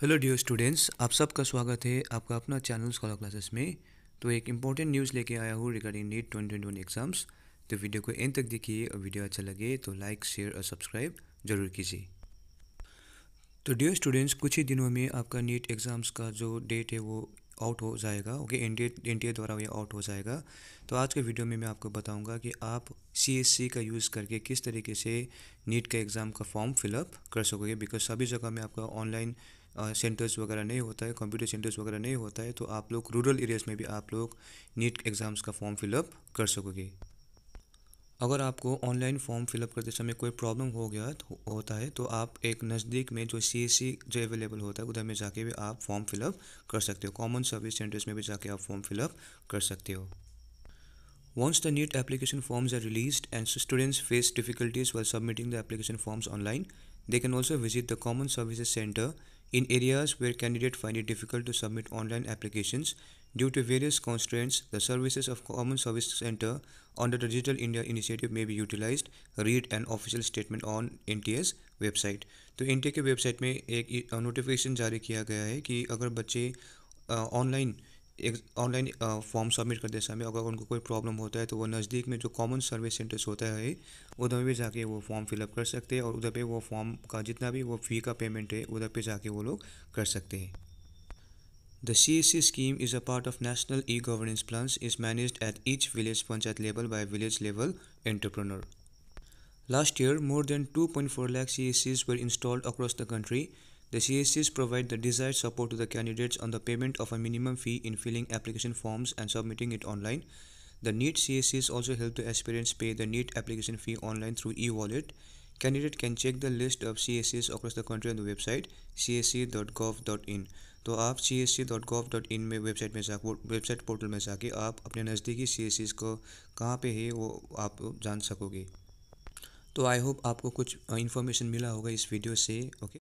Hello dear students आप सबका स्वागत है आपका अपना चैनल स्कॉलर क्लासेस में तो एक इंपॉर्टेंट न्यूज़ लेके आया हूँ regarding NEET twenty twenty one exams तो वीडियो को एंड तक देखिए और वीडियो अच्छा लगे तो लाइक शेयर और सब्सक्राइब जरूर कीजिए तो डियर स्टूडेंट्स कुछ ही दिनों में आपका नीट एग्ज़ाम्स का जो डेट है वो आउट हो जाएगा ओके एन डी द्वारा ये आउट हो जाएगा तो आज के वीडियो में मैं आपको बताऊंगा कि आप सी e का यूज़ करके किस तरीके से नीट का एग्ज़ाम का फॉर्म फिलअप कर सकोगे बिकॉज सभी जगह में आपका ऑनलाइन सेंटर्स वगैरह नहीं होता है कंप्यूटर सेंटर्स वगैरह नहीं होता है तो आप लोग रूरल एरियाज़ में भी आप लोग नीट एग्ज़ाम्स का फॉर्म फिलअप कर सकोगे अगर आपको ऑनलाइन फॉर्म फिलअप करते समय कोई प्रॉब्लम हो गया तो होता है तो आप एक नज़दीक में जो सी एस सी जो अवेलेबल होता है उधर में जाके भी आप फॉर्म फिलअप कर सकते हो कॉमन सर्विस सेंटर्स में भी जाके आप फॉर्म फिलअप कर सकते हो once the NEET application forms are release and students face difficulties while submitting the application forms online They can also visit the Common Services Center in areas where candidate find it difficult to submit online applications due to various constraints. The services of Common Service Center under the Digital India Initiative may be utilized. Read an official statement on NTS website. तो N की website में एक notification जारी किया गया है कि अगर बच्चे ऑनलाइन एक ऑनलाइन फॉर्म सबमिट करते समय अगर उनको कोई प्रॉब्लम होता है तो वो नज़दीक में जो कॉमन सर्विस सेंटर्स होता है उधर भी जाके वो फॉर्म फिलअप कर सकते हैं और उधर पे वो फॉर्म का जितना भी वो फी का पेमेंट है उधर पे जाके वो लोग कर सकते हैं the C S C scheme is a part of national e governance plan is manage at each village panchayat level by village level entrepreneur last year more than two point four lakh C S Cs were installed across the country The CSCs provide the desired support to the candidates on the payment of a minimum fee in filling application forms and submitting it online. The NEET CSCs also help the aspirants pay the NEET application fee online through e-wallet. Candidate can check the list of CSCs across the country on the website csc.gov.in. तो आप C S C dot gov dot in में website में जा website portal में जाके आप अपने नज़दीकी सी एस को कहाँ पे है वो आप जान सकोगे तो आई होप आपको कुछ इन्फॉर्मेशन मिला होगा इस वीडियो से ओके